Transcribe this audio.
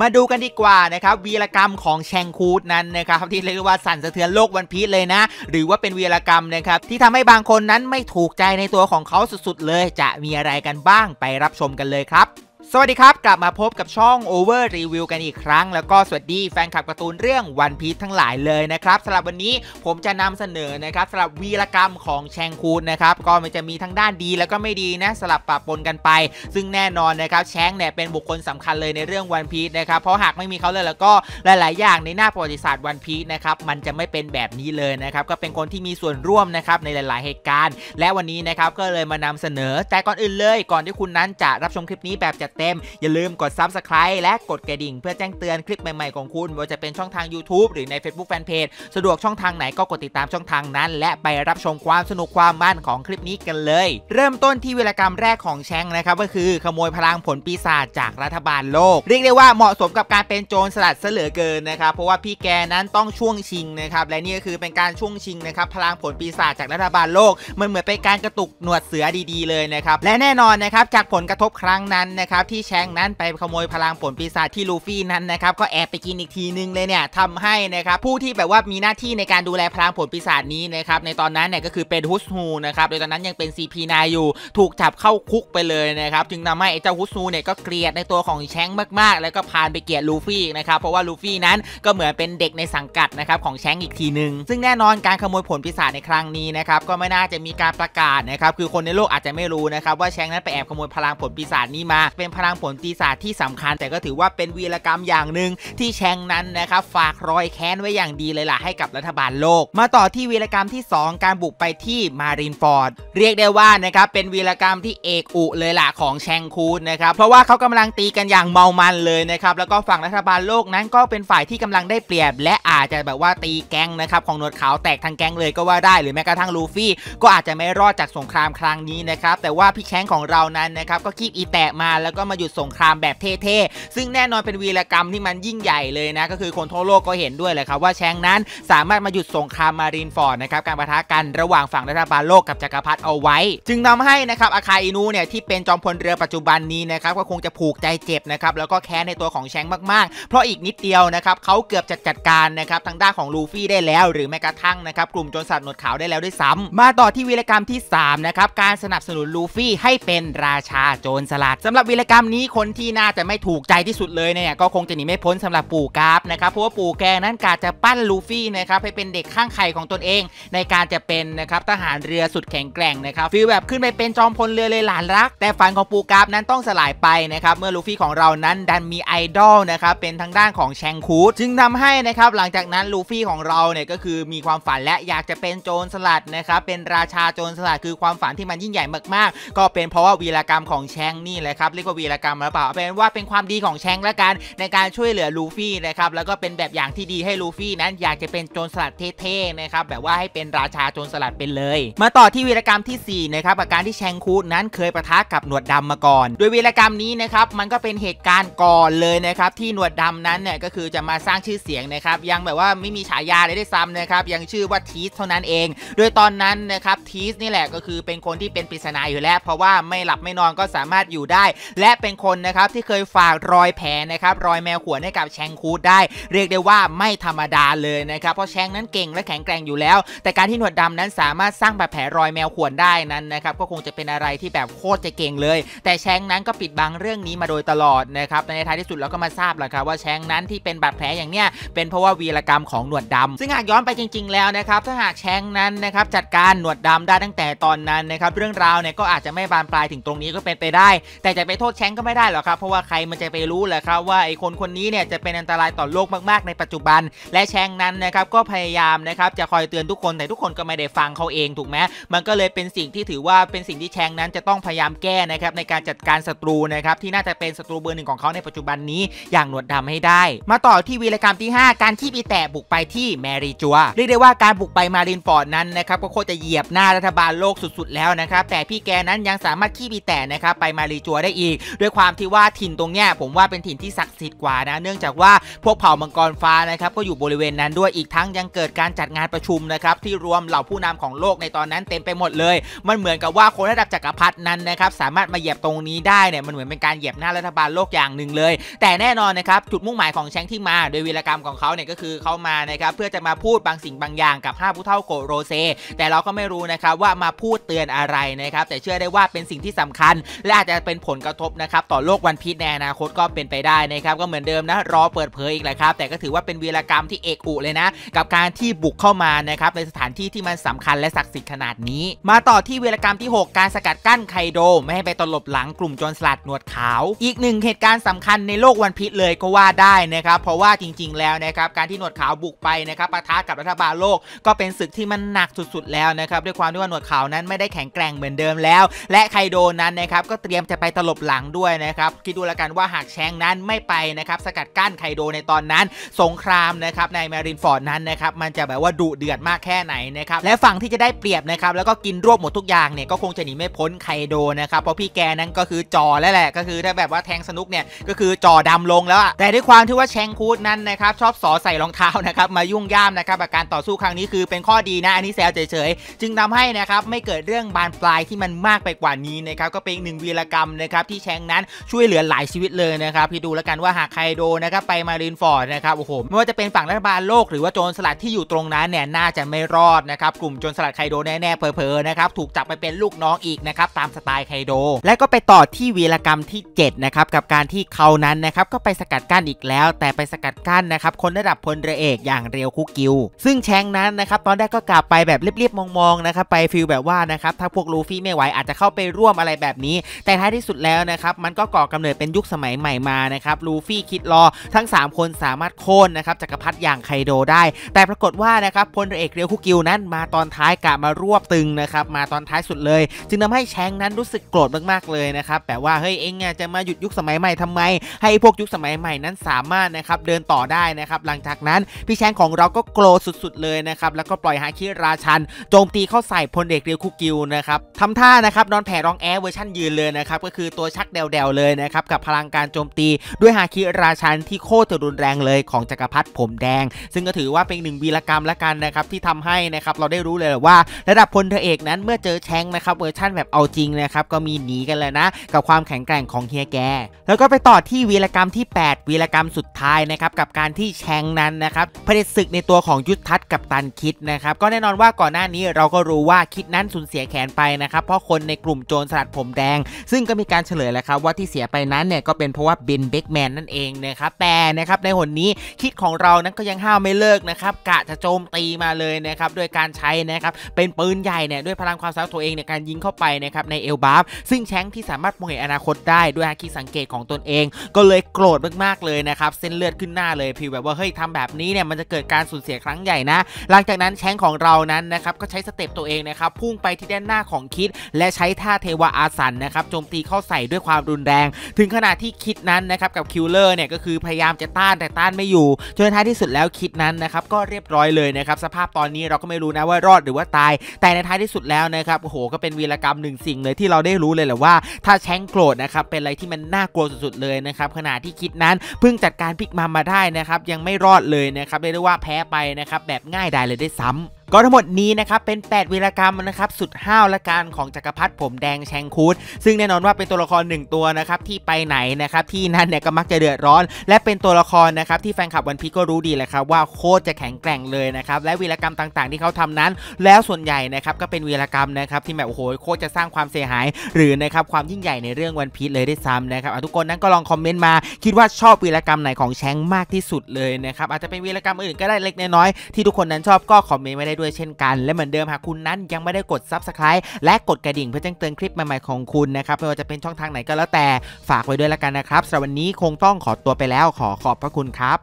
มาดูกันดีกว่านะครับวีรกรรมของแชงคูดนั้นนะครับที่เรียกว่าสั่นสะเทือนโลกวันพีชเลยนะ หรือว่าเป็นวีรกรรมนะครับที่ทำให้บางคนนั้นไม่ถูกใจในตัวของเขาสุดๆเลย จะมีอะไรกันบ้างไปรับชมกันเลยครับสวัสดีครับ กลับมาพบกับช่อง Over Review กันอีกครั้ง แล้วก็สวัสดีแฟนคลับการ์ตูนเรื่องวันพีททั้งหลายเลยนะครับสำหรับวันนี้ผมจะนำเสนอนะครับสำหรับวีรกรรมของแชงคูนนะครับก็มันจะมีทั้งด้านดีแล้วก็ไม่ดีนะสลับปะปนกันไป ซึ่งแน่นอนนะครับแชงเนี่ยเป็นบุคคลสำคัญเลยในเรื่องวันพีทนะครับเพราะหากไม่มีเขาเลยแล้วก็หลาย ๆ อย่างในหน้าประวัติศาสตร์วันพีทนะครับมันจะไม่เป็นแบบนี้เลยนะครับก็เป็นคนที่มีส่วนร่วมนะครับในหลาย ๆ เหตุการณ์ และวันนี้นะครับก็เลยมานำเสนอ แต่ก่อนอื่นเลย ก่อนที่คุณนั้นจะรับชมคลิปนี้แบบจะต็มอย่าลืมกด Subscribe และกดกระดิ่งเพื่อแจ้งเตือนคลิปใหม่ๆของคุณไม่ว่าจะเป็นช่องทาง YouTube หรือใน Facebook Fanpage สะดวกช่องทางไหนก็กดติดตามช่องทางนั้น และไปรับชมความสนุกความมันของคลิปนี้กันเลย เริ่มต้นที่วิรกรรมแรกของแชงนะครับ ก็คือขโมยพลังผลปีศาจจากรัฐบาลโลกเรียกได้ว่าเหมาะสมกับการเป็นโจรสลัดเสลือเกินนะครับ เพราะว่าพี่แกนั้นต้องช่วงชิงนะครับและนี่ก็คือเป็นการช่วงชิงนะครับพลังผลปีศาจจากรัฐบาลโลกมันเหมือนเป็นการกระตุกหนวดเสือดี ๆเลยนะครับและแน่นอนนะครับจากผลกระทบครั้งนั้นนะครับที่แชงนั้นไปขโมยพลังผลปีศาจที่ลูฟี่นั้นนะครับก็แอบไปกินอีกทีนึงเลยเนี่ยทำให้นะครับผู้ที่แบบว่ามีหน้าที่ในการดูแลพลังผลปีศาจนี้นะครับในตอนนั้นเนี่ยก็คือเป็นฮุสฮูนะครับโดยตอนนั้นยังเป็น CP9 อยู่ ถูกจับเข้าคุกไปเลยนะครับจึงทาให้เจ้าฮุสฮูเนี่ยก็เกลียดในตัวของแชงมากๆ แล้วก็พานไปเกลียดลูฟี่นะครับเพราะว่าลูฟี่นั้นก็เหมือนเป็นเด็กในสังกัดนะครับของแชงอีกทีนึงซึ่งแน่นอนการขโมยผลปีศาจในครั้งนี้นะครับก็ไม่น่าจะมีการประกาศนะครับคือคนในโลกอาจจะไม่รู้นะครับ ว่าแชงนั้นไปแอบขโมยพลังผลปีศาจนี้มาเป็นพลังผลปีศาจที่สำคัญ แต่ก็ถือว่าเป็นวีรกรรมอย่างหนึ่งที่แชงนั้นนะครับฝากรอยแค้นไว้อย่างดีเลยล่ะให้กับรัฐบาลโลก มาต่อที่วีรกรรมที่ 2 การบุกไปที่มารินฟอร์ด เรียกได้ว่านะครับเป็นวีรกรรมที่เอกอุเลยล่ะ ของแชงคูนนะครับเพราะว่าเขากำลังตีกันอย่างเมามันเลยนะครับแล้วก็ฝั่งรัฐบาลโลกนั้น ก็เป็นฝ่ายที่กำลังได้เปรียบ และอาจจะแบบว่าตีแก๊งนะครับของหนวดขาวแตกทางแก๊งเลยก็ว่าได้หรือแม้กระทั่งลูฟี่ก็อาจจะไม่รอดจากสงครามครั้งนี้นะครับแต่ว่าพี่แชงของเรานั้นนะครับก็คีบอีแตะมาแล้วก็มาหยุดสงครามแบบเท่ๆ ซึ่งแน่นอนเป็นวีรกรรมที่มันยิ่งใหญ่เลยนะ ก็คือคนทั่วโลกก็เห็นด้วยเลยครับว่าแชงนั้นสามารถมาหยุดสงครามมารีนฟอร์ดนะครับการประทะกันระหว่างฝั่งรัฐบาลโลกกับจักรพรรดิเอาไว้ จึงทาให้นะครับอาคาอินูเนี่ยที่เป็นจอมพลเรือปัจจุบันนี้นะครับก็คงจะผูกใจเจ็บนะครับแล้วก็แค้นในตัวของแชงมาก ๆ เพราะอีกนิดเดียวนะครับเขาเกือบจะจัดการนะครับทางด้านของลูฟี่ได้แล้ว หรือแม้กระทั่งนะครับกลุ่มโจรสัตว์หนวดขาวได้แล้วด้วยซ้ำ มาต่อที่วีรกรรมที่3นะครับการสนับสนุนลูฟี่ให้เป็นราชาโจรสลัดสำหรับวีรกรรำนี้คนที่น่าจะไม่ถูกใจที่สุดเลยเนี่ยก็คงจะหนีไม่พ้นสำหรับปู่กราฟนะครับเพราะว่าปู่แกนั้นกาจะปั้นลูฟี่นะครับให้เป็นเด็กข้างไข่ของตนเอง ในการจะเป็นนะครับทหารเรือสุดแข็งแกร่งนะครับฟีลแบบขึ้นไปเป็นจอมพลเรือเลยหลานรัก แต่ฝันของปู่กราฟนั้นต้องสลายไปนะครับเมื่อลูฟี่ของเรานั้นดันมีไอดอลนะครับเป็นทางด้านของแชงคูดจึงทำให้นะครับหลังจากนั้นลูฟี่ของเราเนี่ยก็คือมีความฝันและอยากจะเป็นโจรสลัดนะครับเป็นราชาโจรสลัด คือความฝันที่มันยิ่งใหญ่มากๆ ก็เป็นเพราะว่าวีรกรรมของแชงนี่แหละครับเรียกว่าวีรกรรมหรือเปล่าเป็นว่าเป็นความดีของแชงและกันในการช่วยเหลือลูฟี่นะครับ แล้วก็เป็นแบบอย่างที่ดีให้ลูฟี่นั้น อยากจะเป็นโจรสลัดเท่ๆนะครับแบบว่าให้เป็นราชาโจรสลัดเป็นเลย มาต่อที่วีรกรรมที่4นะครับอาการที่แชงคูดนั้นเคยประทะกับหนวดดำมาก่อนโดยวีรกรรมนี้นะครับมันก็เป็นเหตุการณ์ก่อนเลยนะครับที่หนวดดำนั้นเนี่ยก็คือจะมาสร้างชื่อเสียงนะครับยังแบบว่าไม่มีฉายาเลยได้ซ้ำนะครับยังชื่อว่าทีสเท่านั้นเองโดยตอนนั้นนะครับทีสนี่แหละก็คือเป็นคนที่เป็นปริศนาอยู่แล้วเพราะว่าไม่หลับไม่นอนก็สามารถอยู่ได้และและเป็นคนนะครับที่เคยฝากรอยแผลนะครับรอยแมวขวนให้กับแชงคูดได้เรียกได้ว่าไม่ธรรมดาเลยนะครับเพราะแชงนั้นเก่งและแข็งแกร่งอยู่แล้ว แต่การที่หนวดดานั้นสามารถสร้างบาดแผลรอยแมวขวนได้นั้นนะครับก็คงจะเป็นอะไรที่แบบโคตรจะเก่งเลย แต่แชงนั้นก็ปิดบังเรื่องนี้มาโดยตลอดนะครับในท้ายที่สุดเราก็มาทราบแล้วครับว่าแชงนั้นที่เป็นบาดแผลอย่างเนี้ยเป็นเพราะว่าวีรกรรมของหนวดดาซึ่งหากย้อนไปจริง ๆแล้วนะครับถ้าหากแชงนั้นนะครับจัดการหนวดดำได้ตั้งแต่ตอนนั้นนะครับเรื่องราวเนี่ยก็อาจจะไม่บานปลายถึงตรงนี้ก็เป็นไปได้ แต่จะไปโทษแชงก็ไม่ได้หรอกครับ เพราะว่าใครมันจะไปรู้เหลอครับ ว่าไอ้คนคนนี้เนี่ยจะเป็นอันตรายต่อโลกมากๆในปัจจุบัน และแชงนั้นนะครับก็พยายามนะครับจะคอยเตือนทุกคน แต่ทุกคนก็ไม่ได้ฟังเขาเองถูกไหมมันก็เลยเป็นสิ่งที่ถือว่าเป็นสิ่งที่แชงนั้นจะต้องพยายามแก้นะครับในการจัดการศัตรูนะครับที่น่าจะเป็นศัตรูเบอร์หนึ่งของเขาในปัจจุบันนี้อย่างหนวดดำให้ได้ มาต่อที่วีรกรรมที่ 5 การที่ปีแตะบุกไปที่แมรีจัว เรียกได้ว่าการบุกไปมารินฟอร์ดนั้นนะครับก็โคตรจะเหยียบหน้ารัฐบาลโลกสุดๆแล้วนะครับแต่พี่แกนั้นยังสามารถขี้ปีแตะนะครับไปมารีจัวได้อีกด้วยความที่ว่าถิ่นตรงเนี้ยผมว่าเป็นถิ่นที่ศักดิ์สิทธิ์กว่านะเนื่องจากว่าพวกเผ่ามังกรฟ้านะครับก็อยู่บริเวณนั้นด้วยอีกทั้งยังเกิดการจัดงานประชุมนะครับที่รวมเหล่าผู้นำของโลกในตอนนั้นเต็มไปหมดเลย มันเหมือนกับว่าคนระดับจักรพรรดินั้นนะครับสามารถมาเหยียบตรงนี้ได้เนี่ยมันเหมือนเป็นการเหยียบหน้ารัฐบาลโลกอย่างหนึ่งเลย แต่แน่นอนนะครับจุดมุ่งหมายของแชงที่มาโดยวีรกรรมของเขาเนี่ยก็คือเขามานะครับเพื่อจะมาพูดบางสิ่งบางอย่างกับ5ผู้เท่าโกโรเซ แต่เราก็ไม่รู้นะครับว่ามาพูดเตือนอะไรนะครับแต่เชื่อได้ว่าเป็นสิ่งที่สำคัญและอาจจะเป็นผลกระทบนะครับต่อโลกวันพีชในอนาคตก็เป็นไปได้นะครับก็เหมือนเดิมนะรอเปิดเผยอีกแหละครับ แต่ก็ถือว่าเป็นวีรกรรมที่เอกอุเลยนะ กับการที่บุกเข้ามานะครับในสถานที่ที่มันสำคัญและศักดิ์สิทธิ์ขนาดนี้ มาต่อที่วีรกรรมที่ 6 การสกัดกั้นไคโด ไม่ให้ไปตลบหลังกลุ่มโจรสลัดหนวดขาว อีกหนึ่งเหตุการณ์สำคัญในโลกวันพีชเลยก็ว่าได้นะครับเพราะว่าจริงๆ แล้วนะครับการที่หนวดขาวบุกไปนะครับปะทะกับรัฐบาลโลก ก็เป็นศึกที่มันหนักสุด ๆแล้วนะครับด้วยความที่ว่าหนวดขาวนั้นไม่ได้แข็งแกร่งเหมือนเดิมแล้ว และไคโดนั้นนะครับก็เตรียมจะไปตลบหลังด้วยนะครับคิดดูแล้วกันว่าหากแชงนั้นไม่ไปนะครับสกัดกั้นไคโดในตอนนั้น สงครามนะครับในแมรินฟอร์ดนั้นนะครับมันจะแบบว่าดุเดือดมากแค่ไหนนะครับและฝั่งที่จะได้เปรียบนะครับแล้วก็กินรวบหมดทุกอย่างเนี่ยก็คงจะหนีไม่พ้นไคโดนะครับเพราะพี่แกนั้นก็คือจอแล้วแหละก็คือถ้าแบบว่าแทงสนุกเนี่ยก็คือจอดำลงแล้วแต่ด้วยความที่ว่าแชงคูดนั้นนะครับชอบสอใส่รองเท้านะครับมายุ่งย่ามนะครับการต่อสู้ครั้งนี้คือ เป็นข้อดีนะอันนี้แซวเฉยๆ จึงทำให้นะครับไม่เกิดเรื่องบานปลายที่มันมากไปกว่านี้นะครับก็เป็นหนึ่งวีรกรรมนะครับที่แชงนั้นช่วยเหลือหลายชีวิตเลยนะครับ พี่ดูแล้วกันว่าหากไคโดนะครับไปมารินฟอร์ดนะครับโอ้โหไม่ว่าจะเป็นฝั่งรัฐบาลโลกหรือว่าโจรสลัดที่อยู่ตรงนั้นเนี่ยน่าจะไม่รอดนะครับ กลุ่มโจรสลัดไคโดแน่ๆเพลอๆ นะครับ ถูกจับไปเป็นลูกน้องอีกนะครับ ตามสไตล์ไคโดและก็ไปต่อที่วีรกรรมที่7นะครับกับการที่เขานั้นนะครับก็ไปสกัดกั้นอีกแล้ว แต่ไปสกัดกั้นนะครับ คนระดับพลเรือเอกอย่างเรียวคุกิวซึ่งแชงนั้นนะครับตอนแรกก็กลับไปแบบเรียบๆมองๆนะครับไปฟิลแบบว่านะครับถ้าพวกลูฟี่ไม่ไหวอาจจะเข้าไปร่วมอะไรแบบนี้ แต่ท้ายที่สุดแล้วนะครับับมันก็ก่อกำเนิดเป็นยุคสมัยใหม่มานะครับลูฟี่คิดรอทั้ง 3 คนสามารถโค่นนะครับจักรพรรดิอย่างไคโดได้ แต่ปรากฏว่านะครับพลเอกเรียวคุกิวนั้นมาตอนท้ายกะมารวบตึงนะครับมาตอนท้ายสุดเลย จึงทำให้แชงนั้นรู้สึกโกรธมากๆเลยนะครับแปลว่าเฮ้ยเองจะมาหยุดยุคสมัยใหม่ทำไม ให้พวกยุคสมัยใหม่นั้นสามารถนะครับเดินต่อได้นะครับหลังจากนั้นพี่แชงของเราก็โกรธสุดๆเลยนะครับแล้วก็ปล่อยฮาคิราชันโจมตีเข้าใส่พลเอกเรียวคุกิวนะครับทำท่านะครับนอนแผ่รองแอเวอร์ชั่นยืนเลยนะครับก็คือตัวชักกแดวๆเลยนะครับกับพลังการโจมตี ด้วยฮาคิราชันที่โคตระรุนแรงเลย ของจักรพรรดิผมแดง ซึ่งก็ถือว่าเป็นหนึ่งวีรกรรมละกันนะครับที่ทำให้นะครับเราได้รู้เลยว่า ระดับพลเธอเอกนั้นเมื่อเจอแชงนะครับเวอร์ชั่นแบบเอาจริงนะครับก็มีหนีกันเลยนะ กับความแข็งแกร่งของเฮียแก แล้วก็ไปต่อที่วีรกรรมที่ 8 วีรกรรมสุดท้ายนะครับกับการที่แชงนั้นนะครับเผด็จศึกในตัวของยุทธทัศน์กับตันคิดนะครับ ก็แน่นอนว่าก่อนหน้านี้เราก็รู้ว่าคิดนั้นสูญเสียแขนไปนะครับเพราะคนในกลุ่มโจรสลัดผมแดง ซึ่งก็มีการเฉลย้วครับว่าที่เสียไปนั้นเนี่ยก็เป็นเพราะว่าเบนเบ็กแมนนั่นเองนะครับแต่นะครับในหนนี้คิดของเรานั้นก็ยังห้าวไม่เลิกนะครับกะ จะโจมตีมาเลยนะครับโดยการใช้นะครับเป็นปืนใหญ่เนี่ยด้วยพลังความสามารถตัวเองในการยิงเข้าไปนะครับในเอลบาฟซึ่งแชงที่สามารถมองเห็นอนาคตได้ด้วยการสังเกตของตนเอง ก็เลยโกรธมากๆเลยนะครับเส้นเลือดขึ้นหน้าเลยพิวแบบ ว่าเฮ้ยทำแบบนี้เนี่ยมันจะเกิดการสูญเสียครั้งใหญ่นะหลังจากนั้นแชงของเรานั้นนะครับก็ใช้สเต็ปตัวเองนะครับพุ่งไปที่ด้านหน้าของคิด และใช้ท่าเทวาอาสันนะครับโจมตีเข้าใส่ด้วยความรุนแรงถึงขนาดที่คิดนั้นนะครับกับคิลเลอร์เนี่ยก็คือพยายามจะต้านแต่ต้านไม่อยู่จนท้ายที่สุดแล้วคิดนั้นนะครับก็เรียบร้อยเลยนะครับสภาพตอนนี้เราก็ไม่รู้นะว่ารอดหรือว่าตายแต่ในท้ายที่สุดแล้วนะครับโอ้โหก็เป็นวีรกรรมหนึ่งสิ่งเลยที่เราได้รู้เลยแหละว่าถ้าแชงโกรธนะครับเป็นอะไรที่มันน่ากลัวสุดๆเลยนะครับขณะที่คิดนั้นเพิ่งจัดการพิกมามาได้นะครับยังไม่รอดเลยนะครับเรียกได้ว่าแพ้ไปนะครับแบบง่ายดายเลยได้ซ้ำก็ทั้งหมดนี้นะครับเป็น 8วีรกรรมนะครับสุดห้าวละการของจักรพรรดิผมแดงแชงคูดซึ่งแน่นอนว่าเป็นตัวละครหนึ่งตัวนะครับที่ไปไหนนะครับที่นั่นเนี่ยก็มักจะเดือดร้อน และเป็นตัวละครนะครับที่แฟนคลับวันพีก็รู้ดีแหละครับว่าโคตรจะแข็งแกร่งเลยนะครับและวีรกรรมต่างๆที่เขาทำนั้น แล้วส่วนใหญ่นะครับก็เป็นวีรกรรมนะครับที่แบบโอ้โหโคตรจะสร้างความเสียหายหรือนะครับความยิ่งใหญ่ในเรื่องวันพีเลยได้ซ้ำนะครับทุกคนนั้นก็ลองคอมเมนต์มาคิดว่าชอบวีรกรรมไหนของแชงมากที่สุดเลยนะครับอาจจะเป็นวีรกรรมอื่นก็ได้เล็กน้อยที่ทุกคนนั้นชอบก็คอมเมนต์ไว้ได้ด้วยเช่นกันและเหมือนเดิมหากคุณนั้น ยังไม่ได้กด Subscribe และกดกระดิ่งเพื่อแจ้งเตือนคลิปใหม่ๆของคุณนะครับไม่ว่าจะเป็นช่องทางไหนก็แล้วแต่ฝากไว้ด้วยแล้วกันนะครับ สำหรับวันนี้คงต้องขอตัวไปแล้วขอขอบพระคุณครับ